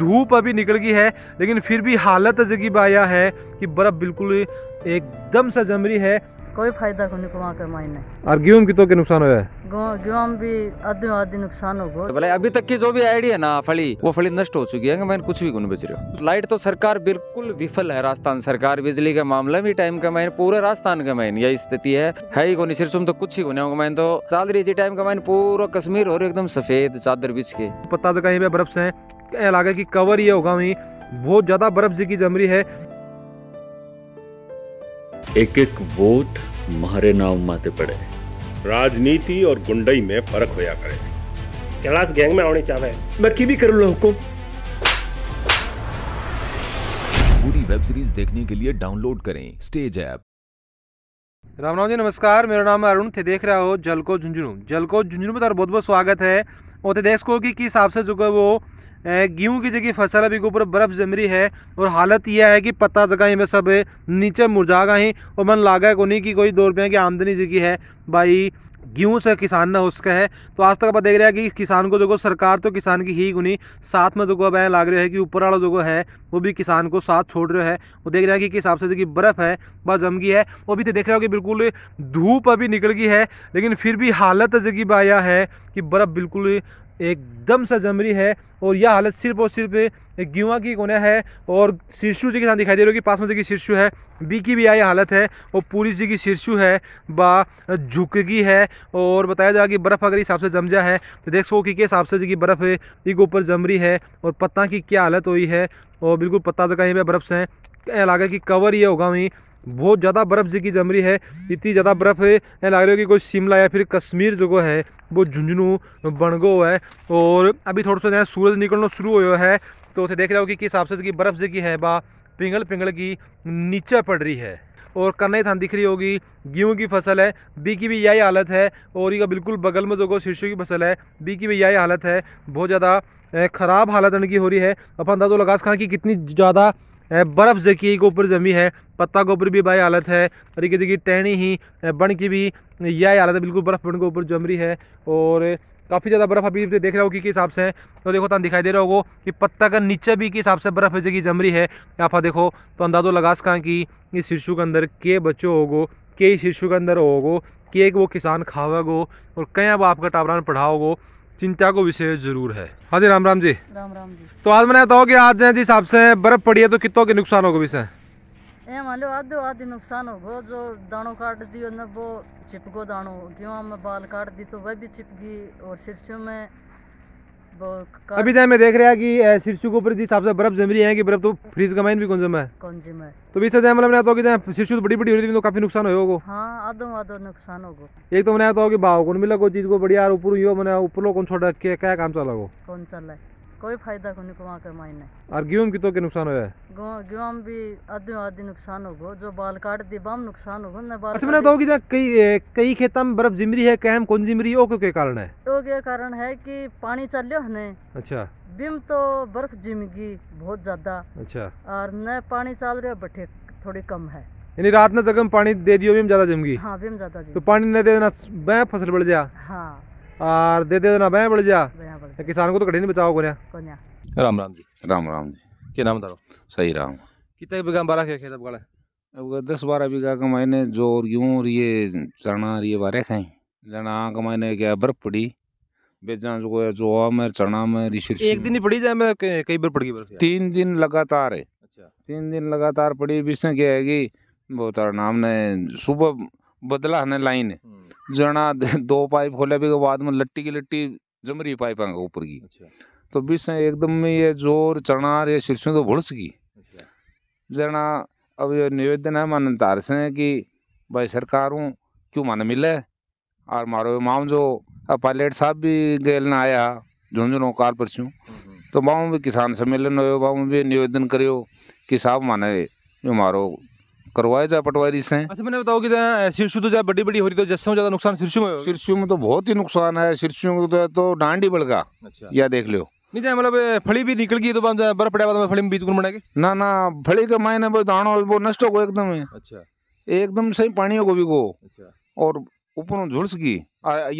धूप अभी निकल गई है लेकिन फिर भी हालत अजगी बाया है कि बर्फ़ बिल्कुल एकदम सा रही है कोई फायदा को नहीं वहाँ का मायने और गेहूँ की तो के नुकसान हुआ है गेहूँ भी आधे आधे नुकसान होगा भले अभी तक की जो भी आईडी है ना फली वो फली नष्ट हो चुकी है मैंने कुछ भी गुन बच रही हूँ लाइट तो सरकार बिल्कुल विफल है राजस्थान सरकार बिजली के मामले में टाइम का मायने पूरे राजस्थान का मायने यही स्थिति है है ही कोनी सिरसुम तो कुछ ही होने होगा मैंने तो चल रही थी टाइम का मायने पूरा कश्मीर और एकदम सफेद चादर बिछ के पता तो कहीं पे बर्फ से इलाके की कवर ये होगा वहीं बहुत ज़्यादा बर्फ बर्फबारी की रही है एक एक वोट मारे नाम माते पड़े राजनीति और गुंडई में फर्क होया करे कैलाश गैंग में आने चाहे मैं की भी करूँ हुकुम पूरी वेब सीरीज देखने के लिए डाउनलोड करें स्टेज ऐप राम राम जी नमस्कार मेरा नाम है अरुण थे देख रहा हो जल को झुंझुनू जल को झुंझुनू में तार तो बहुत बहुत स्वागत है और थे देख सको कि किस हिसाब से जो वो गेहूँ की जगह फसल अभी के ऊपर बर्फ़ जम रही है और हालत यह है कि पत्ता जगह में सब नीचे मुरझा गए और मन लागा को नहीं कि कोई दो रुपये की आमदनी जगह है भाई गेहूँ से किसान ना हो है तो आज तक आप देख रहे हैं कि किसान को जो सरकार तो किसान की ही गुनी साथ में जो अब लाग रहे है कि ऊपर वाला जो है वो भी किसान को साथ छोड़ रहे हैं वो देख रहे हैं कि किस हिसाब से जो बर्फ़ है वह जम गई है वो भी तो देख रहे हो कि बिल्कुल धूप अभी निकल गई है लेकिन फिर भी हालत जगह बाया है कि बर्फ़ बिल्कुल एकदम सा जमरी है और यह हालत सिर्फ और सिर्फ गेवा की कोने है और शीर्षु जी के साथ दिखाई दे रही होगी पास में जी की शीर्षु है बी की भी आई हालत है और पूरी जी की शीर्षु है बा झुकगी है और बताया जाएगा कि बर्फ़ अगर हिसाब से जम जा है तो देख सको कि किस हिसाब से जी की बर्फ़ एक ऊपर जम रही है और पत्ता की क्या हालत हुई है और बिल्कुल पत्ता तो कहीं पर बर्फ़ से लगा कि कवर ये होगा वहीं बहुत ज़्यादा बर्फ़ की जम रही है इतनी ज़्यादा बर्फ़ है लग रही है कि कोई शिमला या फिर कश्मीर जो है वो झुंझुनू बणगो है और अभी थोड़ा सा सूरज निकलना शुरू हो है तो उसे देख रहे हो कि किस हिसाब से की बर्फ़ जिकी है बा पिंगल पिंगल की नीचे पड़ रही है और कन्नई थान दिख रही होगी गेहूँ की फसल है बी की भी यही हालत है और ये बिल्कुल बगल में जो शीर्षों की फसल है बी की भी यही हालत है बहुत ज़्यादा ख़राब हालत इनकी हो रही है अपन अंदाजो लगा सकें कि कितनी ज़्यादा बर्फ़ जकी के ऊपर जमी है पत्ता के ऊपर भी भाई हालत है और ये देखिए टहनी ही बन की भी यह हालत है बिल्कुल बर्फ़ बन के ऊपर जम रही है और काफ़ी ज़्यादा बर्फ़ अभी तो देख रहा हो कि किस हिसाब से तो देखो तुम दिखाई दे रहा होगा कि पत्ता का नीचे भी किस हिसाब से बर्फ़ जगह जम रही है आप देखो तो अंदाज़ो लगा सका कि इस शीर्षु के अंदर के बच्चों होगो के शीर्षु के अंदर होगो के वो किसान गो और कहीं वो आपका टावरान पढ़ाओगो चिंता को विषय जरूर है हाँ जी राम राम जी राम राम जी तो आज मैंने बताओ की आज जिस हिसाब से बर्फ पड़ी है तो कितों के नुकसान होगा विषय ये मान लो आधो आधी नुकसान होगा जो दानों काट दी ना वो चिपको दानों गेहूँ में बाल काट दी तो वह भी चिपकी और सिरसों में अभी तक तो मैं देख रहा कि सिरसू के ऊपर जिस से बर्फ जम रही है कि बर्फ तो फ्रीज का माइन भी कौन है है तो इस तो मतलब तो कि सिरसू तो बड़ी बड़ी हो रही थी तो काफी नुकसान होगा हाँ, आधो आधो नुकसान होगा एक तो मैंने तो कि भाव कौन मिला को चीज को बढ़िया और ऊपर यो मैंने ऊपर लो कौन छोड़ा के क्या काम चला हो कौन चला कोई फायदा को नहीं के मायने और गेहूं की तो के नुकसान हुआ गेहूं भी आधे आधे नुकसान हो जो बाल काट दी बाम नुकसान होगा ना बाल अच्छा मैंने कहो कि कई कई खेतों में बर्फ जिमरी है कहम कौन जिमरी ओ के कारण है ओ के कारण है कि पानी चल हने अच्छा बिम तो बर्फ जिमगी बहुत ज्यादा अच्छा और न पानी चल रहा बठे थोड़ी कम है यानी रात ने जगम पानी दे दियो बिम ज्यादा जमगी हाँ बिम ज्यादा तो पानी न दे देना वह फसल बढ़ जा हाँ और दे दे देना बह बढ़ जा किसान को तो कड़ी नहीं बचाओ को राम राम जी राम राम जी के नाम बताओ सही राम कितने बीघा बारह के खेत अब अब दस बारह बीघा का मायने जो और यूँ और ये चना और ये बारह खाएं जना का मायने क्या बर्फ पड़ी बेचना जो है जोआ में चना में ऋषि एक दिन ही पड़ी जाए मैं कई बार पड़ी बर्फ तीन दिन लगातार है अच्छा तीन दिन लगातार पड़ी बीसने क्या है कि बहुत नाम ने सुबह बदला है लाइन जना दो पाइप खोले भी बाद में लट्टी की लट्टी जमरी पाइप के ऊपर की अच्छा। तो बीच में एकदम में ये जोर चणार ये शीर्षों तो भुड़स की जना अब ये निवेदन है मान तार से कि भाई सरकार हूँ क्यों मन मिले और मारो माओ जो पायलट साहब भी गेल ना आया झुंझुनो कार परसू हम्म, हम्म। तो माओ भी किसान सम्मेलन हो माओ भी निवेदन करियो कि साहब माने जो मारो करवाए जाए पटवारी से अच्छा मैंने बताओ कि सिरसू तो जब बड़ी बड़ी हो रही तो जैसे ज्यादा नुकसान सिरसू में सिरसू में तो बहुत ही नुकसान है सिरसू में तो, तो डांडी बड़का अच्छा या देख लो नहीं जाए मतलब फली भी निकल गई तो बर्फ पड़ा तो फली में बीज बना के ना ना फली का मायने पर दाणो वो नष्ट हो गए एकदम अच्छा एकदम सही पानी हो गोभी को अच्छा। और ऊपर झुलस गई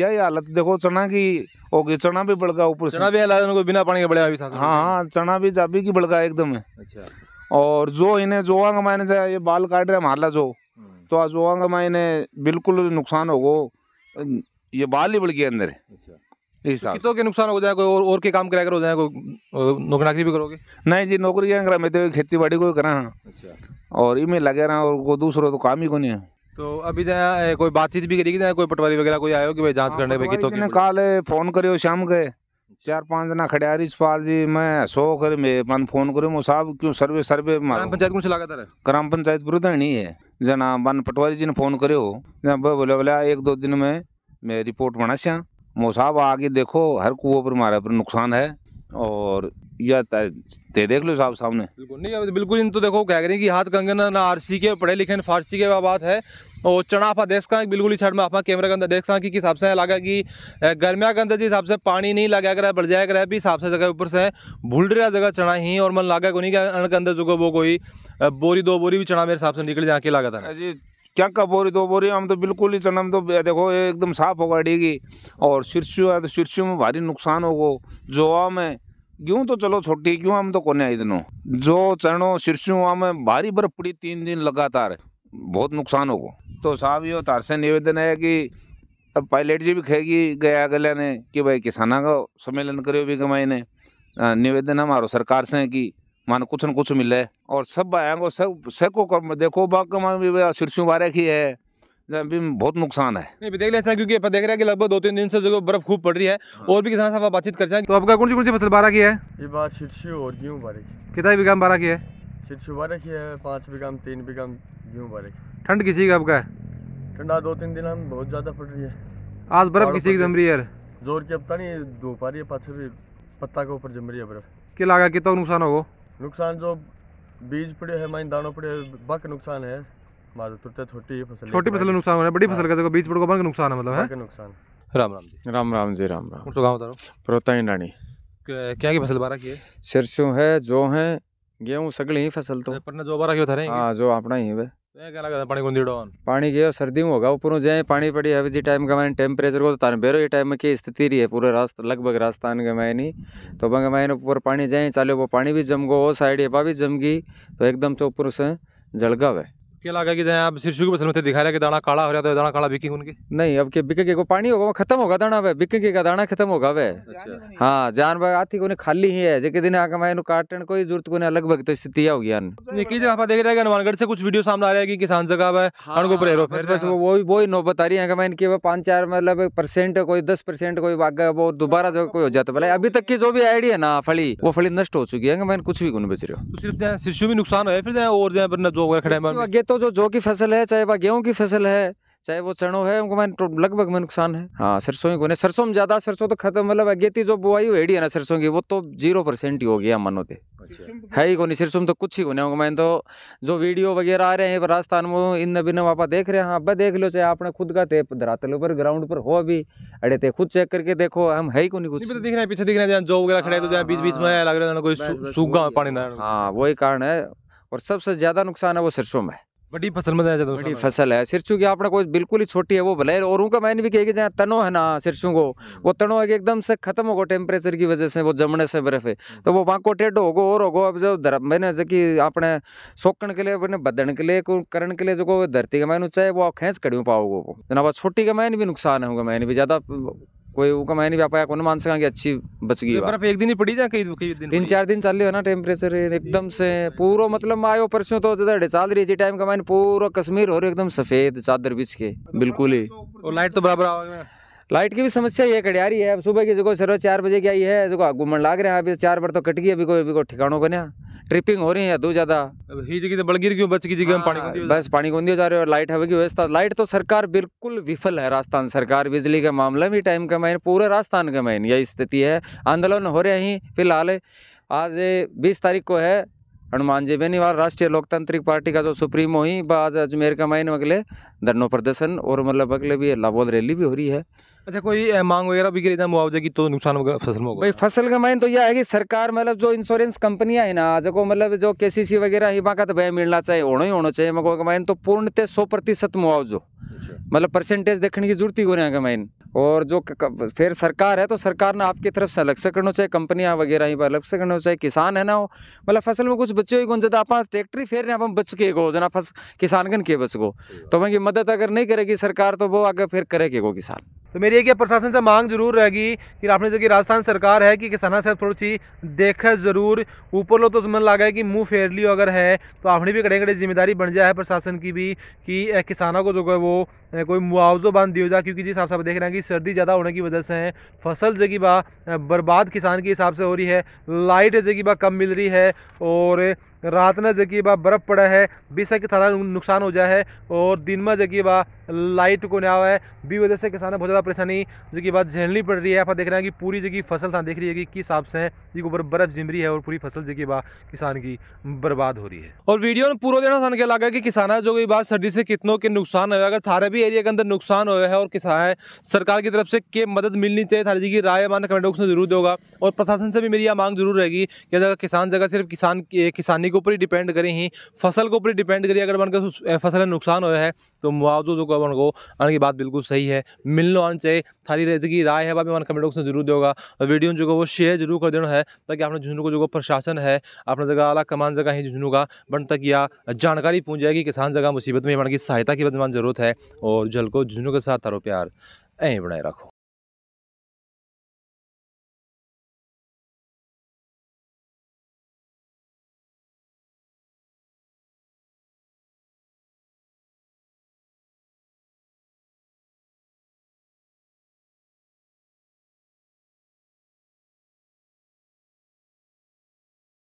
यही हालत देखो चना की होगी चना भी बड़का ऊपर चना भी बिना पानी के बड़े हाँ हाँ चना भी जाबी की बड़का एकदम अच्छा और जो इन्हें जोआंग मायने से ये बाल काट रहे माला जो हम्म। तो आज जोआंग मायने बिल्कुल नुकसान गो ये बाल ही बढ़ गया अंदर अच्छा तो के नुकसान हो जाए कोई और, और के काम कर हो जाए कोई नौकरी भी करोगे नहीं जी नौकरी क्या करा मैं तो खेती बाड़ी को करा अच्छा और इमें लगे रहा और को दूसरा तो काम ही को नहीं है तो अभी कोई बातचीत भी करेगी कोई पटवारी वगैरह कोई आयो कि भाई जांच हाँ, करने का कल फोन करे शाम के चार पांच जना खड़े आ पाल जी मैं सो कर मैं फोन करूँ साहब क्यों सर्वे सर्वे ग्राम पंचायत कुछ लगा ग्राम पंचायत प्रधान है जना बन पटवारी जी ने फोन करो जना बोले बोला एक दो दिन में मैं रिपोर्ट बना मो साहब आके देखो हर कुओं पर मारे पर नुकसान है और या ते देख लो साहब सामने बिल्कुल नहीं बिल्कुल इन तो देखो कह रहे हैं कि हाथ कंगन ना आरसी के पढ़े लिखे ना फारसी के बात है और चना देख सकें बिल्कुल ही छठ में आप कैमरे के अंदर देख सकें कि हिसाब से लगा कि गर्मिया के अंदर जिस हिसाब से पानी नहीं लगा कर बढ़ जाया कर भी हिसाब से जगह ऊपर से भूल रहा जगह चना ही और मन लगा को नहीं क्या के अंदर जो वो कोई बोरी दो बोरी भी चना मेरे हिसाब से निकल जाके लगा था जी क्या कब बोरी दो बोरी हम तो बिल्कुल ही हम तो देखो एकदम साफ होगा डीगी और शीर्षु है तो शीर्षु में भारी नुकसान हो जो आम में क्यों तो चलो छोटी क्यों हम तो कोने आई दिनों जो चरणों शीर्षु में भारी बर्फ पड़ी तीन दिन लगातार बहुत नुकसान हो गो तो साहब यो तार से निवेदन है कि अब पायलट जी भी कहेगी गया अगले ने कि भाई किसाना का सम्मेलन करे भी कमाई ने निवेदन हमारो सरकार से है कि मानो कुछ न कुछ मिले और सब आएंगे सब सैको कम देखो बाग शीर्षों बारे की है भी बहुत नुकसान है नहीं भी देख लेते हैं क्योंकि देख रहे हैं कि लगभग दो तीन दिन से जो बर्फ खूब पड़ रही है हाँ। और भी किसान साहब बातचीत करते हैं तो आपका कौन सी कौन सी फसल बारह की है ये बात शीर्षू और गेहूँ बारह की कितना बीघा बारह की है शीर्षू बारह की है पाँच बीघा तीन बीघा गेहूँ बारह की ठंड किसी का आपका ठंडा दो तीन दिन हम बहुत ज्यादा पड़ रही है आज बर्फ किसी की जम रही है जोर की अब तो नहीं धूप आ रही है पाछे भी पत्ता के ऊपर जम रही है बर्फ क्या लगा कितना नुकसान होगा नुकसान जो बीज पड़े है माइन दानों पड़े बक नुकसान है मारो तुरते छोटी फसल छोटी फसल नुकसान हो रहा है बड़ी फसल हाँ। का बीज पड़ो बक नुकसान है मतलब है नुकसान राम राम जी राम राम जी राम राम गाँव उतारो प्रोताई डाणी क्या की फसल बारा की है सरसों है जो है गेहूँ सगली ही फसल तो जो बारा की बता रहे हैं हाँ, जो अपना ही है तो क्या लगा पानी गुंदी पानी गयो सर्दी में होगा ऊपर जाए पानी पड़ी है जी टाइम का मैंने टेम्परेचर को तो तार बेरो टाइम में की स्थिति रही है पूरे रास्ता लगभग राजस्थान के मैंने तो बंग मैंने ऊपर पानी जाए चाले वो पानी भी जम गो वो साइड पा भी जम गई तो एकदम से ऊपर से जलगा है क्या लगा कि आप शीर्षु की फसल में दिखा रहे कि दाना काला हो रहा था तो दाना काला बिके उनके नहीं अब के बिकेगे को पानी होगा वो खत्म होगा दाना वे बिकेगे का दाना खत्म होगा वे अच्छा। हाँ भाई आती को खाली ही है जेके दिन आगे मैं काटने कोई जरूरत को अलग लगभग तो स्थिति हो गया जगह देख रहे हैं हनुमानगढ़ से कुछ वीडियो सामने आ रहा है कि किसान जगह है हाँ, बस वो वो ही नौबत आ रही है इनकी वो पाँच चार मतलब परसेंट कोई दस परसेंट कोई वाग वो दोबारा जो कोई हो जाता भले अभी तक की जो भी आईडी है ना फली वो फली नष्ट हो चुकी है मैंने कुछ भी गुन बेच रहे हो तो सिर्फ शीर्षु भी नुकसान हो फिर और जो खड़े तो जो जो की फसल है चाहे वह गेहूँ की फसल है चाहे वो चनो है उनको मैंने लगभग में नुकसान है हाँ सरसों ही कोने सरसों में ज़्यादा सरसों तो खत्म मतलब अगेती जो बुआई हुई है ना सरसों की वो तो जीरो परसेंट ही हो गया मनो थे तो है ही को नहीं सरसों में तो कुछ ही कोने नहीं मैंने तो जो वीडियो वगैरह आ रहे हैं राजस्थान में इन नबी ने देख रहे हैं आप हाँ, देख लो चाहे आपने खुद का थे धरातल पर ग्राउंड पर हो अभी अड़े थे खुद चेक करके देखो हम है ही नहीं कुछ दिख रहे हैं पीछे दिख रहे हैं जो वगैरह खड़े तो बीच बीच में हाँ। लग रहा है सूखा पानी ना हाँ वही कारण है और सबसे ज़्यादा नुकसान है वो सरसों में बड़ी फसल में जाए बड़ी तो फसल है सिरसू की आपने कोई बिल्कुल ही छोटी है वो भले और उनका मैंने भी कहेगी जहाँ तनो है ना सिरसू को हम्म। वो तनो है कि एकदम से खत्म होगा टेम्परेचर की वजह से वो जमने से बर्फ है हम्म। तो वो वहाँ को टेढ़ो होगो और होगो अब जो मैंने जो कि आपने सोकण के लिए अपने बदन के लिए करण के लिए जो धरती का मैंने चाहे वो खेच कड़ी पाओगे वो जनाब छोटी का मैंने भी नुकसान होगा मैंने भी ज़्यादा कोई वो मैं नहीं पा पाया कौन मान सका कि अच्छी बच गई बर्फ एक दिन ही पड़ी जाए कई कई दिन तीन चार दिन चल रही हो ना टेम्परेचर एकदम से पूरा मतलब आयो परसों तो ज्यादा चाल रही थी टाइम का पूरा कश्मीर हो रही एकदम सफेद चादर बिछ के बिल्कुल ही और लाइट तो बराबर लाइट की भी समस्या ये रही है अब सुबह की देखो सर चार बजे की आई है देखो घूमन लाग रहे हैं अभी चार बार तो कट गई अभी कोई अभी को ठिकानों को ट्रिपिंग हो रही है दो ज्यादा ही बड़गिर क्यों बच की जगह पानी हाँ, बस पानी गोंदी जा रहे हो लाइट हवे की व्यवस्था लाइट तो सरकार बिल्कुल विफल है राजस्थान सरकार बिजली के मामले में टाइम का मैन पूरे राजस्थान का मैन यही स्थिति है आंदोलन हो रहे हैं फिलहाल आज बीस तारीख को है हनुमान जी बेनीवाल राष्ट्रीय लोकतांत्रिक पार्टी का जो सुप्रीमो ही आज अजमेर का मायने अगले धरनों प्रदर्शन और मतलब अगले भी लाभोद रैली भी हो रही है अच्छा कोई मांग वगैरह भी करेगा मुआवजे की तो नुकसान वगैरह फसल में भाई फसल का माइन तो यह है कि सरकार मतलब जो इंश्योरेंस कंपनियां है ना जो मतलब जो के सी सी वगैरह ही बाका तो भय मिलना चाहिए होना ही होना चाहिए मगो मायन तो पूर्णतः सौ प्रतिशत मुआवजो अच्छा। मतलब परसेंटेज देखने की जरूरत ही हो रहा है और जो फिर सरकार है तो सरकार ने आपकी तरफ से अलग से करना चाहिए कंपनियां वगैरह ही अलग से करना चाहिए किसान है ना वो मतलब फसल में कुछ बच्चे हुए जब तो आप ट्रैक्टर फेर रहे हैं बच के गो जना फस किसान गन के बच गो तो वहीं मदद अगर नहीं करेगी सरकार तो वो आगे फिर करेगी गो किसान तो मेरी एक प्रशासन से मांग जरूर रहेगी कि आपने जो कि राजस्थान सरकार है कि किसानों से थोड़ी सी देख ज़रूर ऊपर लो तो मन लगा है कि मुंह फेर लियो अगर है तो आपने भी कड़े कड़े जिम्मेदारी बन जाए है प्रशासन की भी कि किसानों को जो है वो कोई मुआवजा बांध दिया जाए क्योंकि जिस हिसाब से आप देख रहे हैं कि सर्दी ज़्यादा होने की वजह से फसल जगह बा बर्बाद किसान के हिसाब से हो रही है लाइट जगह बा कम मिल रही है और रात न जगी बा बर्फ़ पड़ा है बीस की थारा नुकसान हो जाए है और दिन में जगी बा लाइट को ना है बी वजह से किसान बहुत ज़्यादा परेशानी जगह बात झेलनी पड़ रही है आप देख रहे हैं कि पूरी जगह फसल था देख रही है कि किस हिसाब से जिसके ऊपर बर्फ़ जिम रही है और पूरी फसल जगह बा किसान की बर्बाद हो रही है और वीडियो में पूरा देना सामने क्या लगा कि किसान जो कई बार सर्दी से कितनों के नुकसान हुए अगर थारे भी एरिया के अंदर नुकसान हुआ है और किसान सरकार की तरफ से के मदद मिलनी चाहिए थारे जी की राय मान कमेंट बॉक्स में जरूर दोगा और प्रशासन से भी मेरी यह मांग जरूर रहेगी कि अगर किसान जगह सिर्फ किसान किसानी के ऊपर ही डिपेंड करें ही फसल के ऊपर डिपेंड करिए अगर मन के फसल नुकसान हो है तो मुआवजो जो मन को आने की बात बिल्कुल सही है मिलना आना चाहिए थारी की राय है बाबी मन कमेंट बॉक्स में जरूर देगा और वीडियो जो वो शेयर जरूर कर देना है ताकि अपने झुंझुनू को जो प्रशासन है अपने जगह आला कमान जगह ही झुंझुनू का बन तक या जानकारी पूछ जाएगी किसान जगह मुसीबत में मन की सहायता की बदमान जरूरत है और जल को झुंझुनू के साथ तारो प्यार ऐ बनाए रखो